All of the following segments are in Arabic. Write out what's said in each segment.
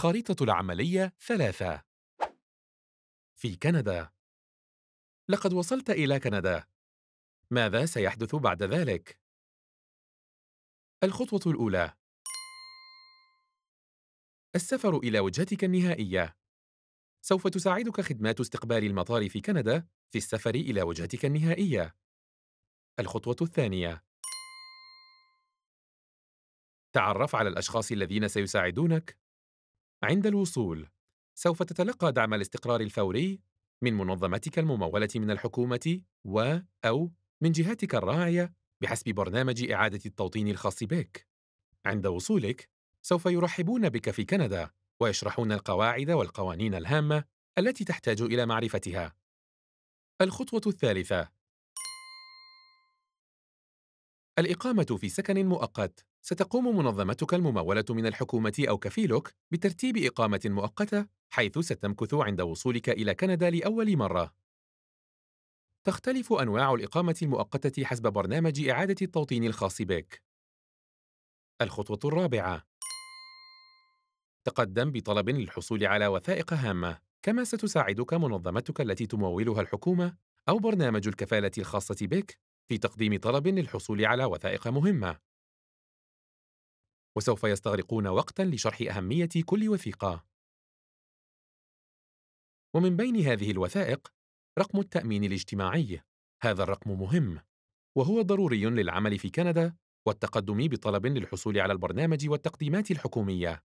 خريطة العملية ثلاثة في كندا لقد وصلت إلى كندا ماذا سيحدث بعد ذلك؟ الخطوة الأولى السفر إلى وجهتك النهائية سوف تساعدك خدمات استقبال المطار في كندا في السفر إلى وجهتك النهائية الخطوة الثانية تعرف على الأشخاص الذين سيساعدونك عند الوصول سوف تتلقى دعم الاستقرار الفوري من منظمتك الممولة من الحكومة و أو من جهاتك الراعية بحسب برنامج إعادة التوطين الخاص بك. عند وصولك سوف يرحبون بك في كندا ويشرحون القواعد والقوانين الهامة التي تحتاج إلى معرفتها. الخطوة الثالثة الإقامة في سكن مؤقت ستقوم منظمتك الممولة من الحكومة أو كفيلك بترتيب إقامة مؤقتة حيث ستمكث عند وصولك إلى كندا لأول مرة. تختلف أنواع الإقامة المؤقتة حسب برنامج إعادة التوطين الخاص بك. الخطوة الرابعة: تقدم بطلب للحصول على وثائق هامة، كما ستساعدك منظمتك التي تمولها الحكومة أو برنامج الكفالة الخاصة بك في تقديم طلب للحصول على وثائق مهمة وسوف يستغرقون وقتا لشرح أهمية كل وثيقة. ومن بين هذه الوثائق رقم التأمين الاجتماعي، هذا الرقم مهم، وهو ضروري للعمل في كندا والتقدم بطلب للحصول على البرنامج والتقديمات الحكومية.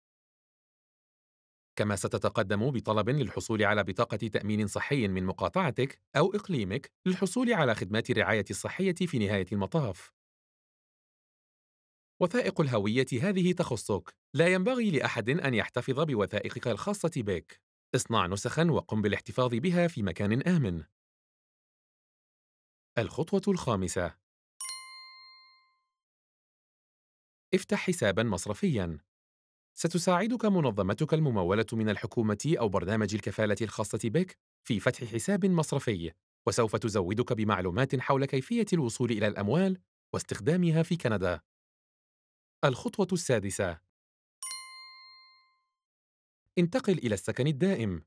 كما ستتقدم بطلب للحصول على بطاقة تأمين صحي من مقاطعتك أو إقليمك للحصول على خدمات الرعاية الصحية في نهاية المطاف. وثائق الهوية هذه تخصك، لا ينبغي لأحد أن يحتفظ بوثائقك الخاصة بك. اصنع نسخًا وقم بالاحتفاظ بها في مكان آمن. الخطوة الخامسة: افتح حسابًا مصرفيًا. ستساعدك منظمتك الممولة من الحكومة أو برنامج الكفالة الخاصة بك في فتح حساب مصرفي، وسوف تزودك بمعلومات حول كيفية الوصول إلى الأموال واستخدامها في كندا. الخطوة السادسة انتقل إلى السكن الدائم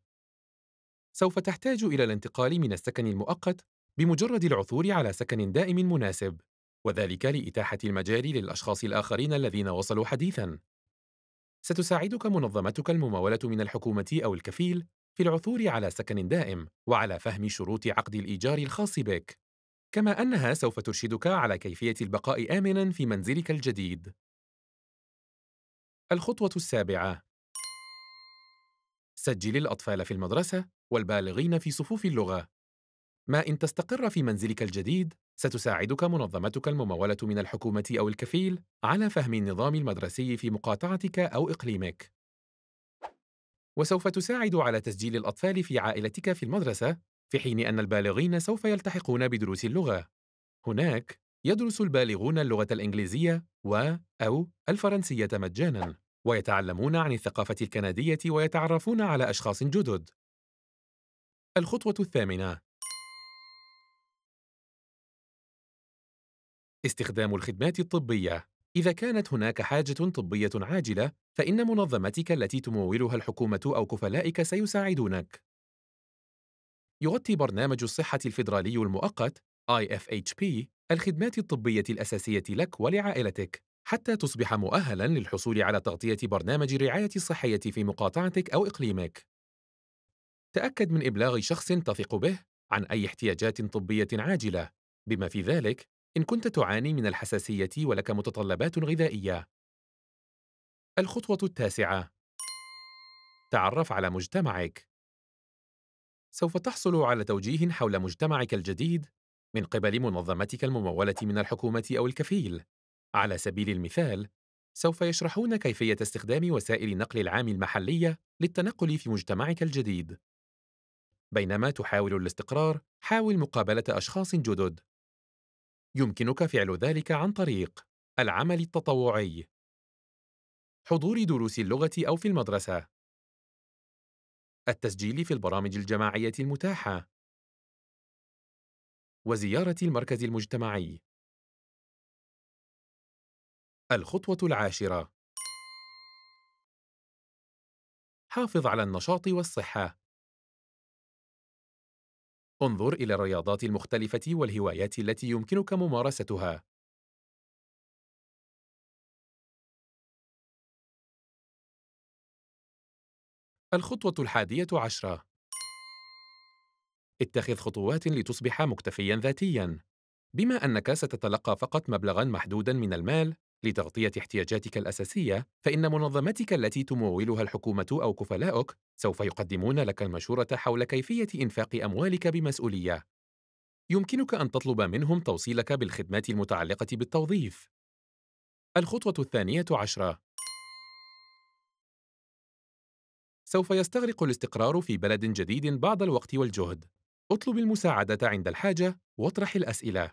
سوف تحتاج إلى الانتقال من السكن المؤقت بمجرد العثور على سكن دائم مناسب وذلك لإتاحة المجال للأشخاص الآخرين الذين وصلوا حديثاً ستساعدك منظمتك الممولة من الحكومة أو الكفيل في العثور على سكن دائم وعلى فهم شروط عقد الإيجار الخاص بك كما أنها سوف ترشدك على كيفية البقاء آمناً في منزلك الجديد الخطوة السابعة سجل الأطفال في المدرسة والبالغين في صفوف اللغة. ما إن تستقر في منزلك الجديد، ستساعدك منظمتك الممولة من الحكومة أو الكفيل على فهم النظام المدرسي في مقاطعتك أو إقليمك. وسوف تساعد على تسجيل الأطفال في عائلتك في المدرسة، في حين أن البالغين سوف يلتحقون بدروس اللغة. هناك يدرس البالغون اللغة الإنجليزية و أو الفرنسية مجاناً، ويتعلمون عن الثقافة الكندية ويتعرفون على أشخاص جدد. الخطوة الثامنة استخدام الخدمات الطبية إذا كانت هناك حاجة طبية عاجلة، فإن منظمتك التي تمولها الحكومة أو كفلائك سيساعدونك. يغطي برنامج الصحة الفيدرالي المؤقت IFHP الخدمات الطبية الأساسية لك ولعائلتك حتى تصبح مؤهلا للحصول على تغطية برنامج الرعاية الصحية في مقاطعتك أو إقليمك. تأكد من إبلاغ شخص تثق به عن أي احتياجات طبية عاجلة، بما في ذلك إن كنت تعاني من الحساسية ولك متطلبات غذائية. الخطوة التاسعة: تعرف على مجتمعك. سوف تحصل على توجيه حول مجتمعك الجديد من قبل منظمتك الممولة من الحكومة أو الكفيل. على سبيل المثال، سوف يشرحون كيفية استخدام وسائل النقل العام المحلية للتنقل في مجتمعك الجديد. بينما تحاول الاستقرار، حاول مقابلة أشخاص جدد. يمكنك فعل ذلك عن طريق العمل التطوعي. حضور دروس اللغة أو في المدرسة. التسجيل في البرامج الجماعية المتاحة. وزيارة المركز المجتمعي. الخطوة العاشرة: حافظ على النشاط والصحة. انظر إلى الرياضات المختلفة والهوايات التي يمكنك ممارستها. الخطوة الحادية عشرة اتخذ خطوات لتصبح مكتفيا ذاتيا بما انك ستتلقى فقط مبلغا محدودا من المال لتغطيه احتياجاتك الاساسيه فان منظمتك التي تمولها الحكومه او كفلاؤك سوف يقدمون لك المشوره حول كيفيه انفاق اموالك بمسؤوليه يمكنك ان تطلب منهم توصيلك بالخدمات المتعلقه بالتوظيف الخطوه الثانيه عشره سوف يستغرق الاستقرار في بلد جديد بعض الوقت والجهد اطلب المساعدة عند الحاجة واطرح الأسئلة.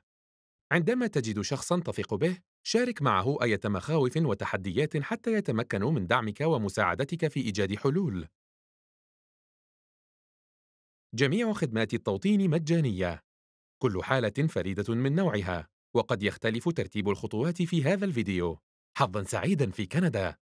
عندما تجد شخصًا تثق به، شارك معه أية مخاوف وتحديات حتى يتمكنوا من دعمك ومساعدتك في إيجاد حلول. جميع خدمات التوطين مجانية. كل حالة فريدة من نوعها، وقد يختلف ترتيب الخطوات في هذا الفيديو. حظًا سعيدًا في كندا!